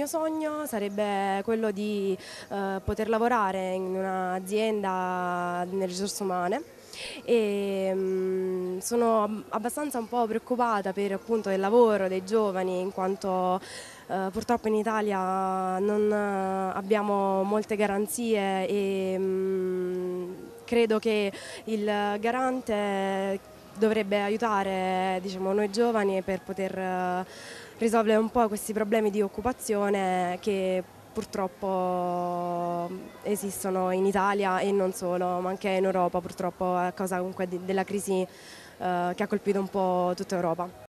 mio sogno sarebbe quello di eh, poter lavorare in un'azienda nelle risorse umane e mh, mm, sono abbastanza un po' preoccupata per appunto il lavoro dei giovani in quanto eh, purtroppo in Italia non abbiamo molte garanzie e mh, mm, credo che il garante dovrebbe aiutare diciamo, noi giovani per poter eh, risolvere un po' questi problemi di occupazione che purtroppo mm, esistono in Italia e non solo, ma anche in Europa purtroppo a causa comunque della crisi eh, che ha colpito un po' tutta Europa.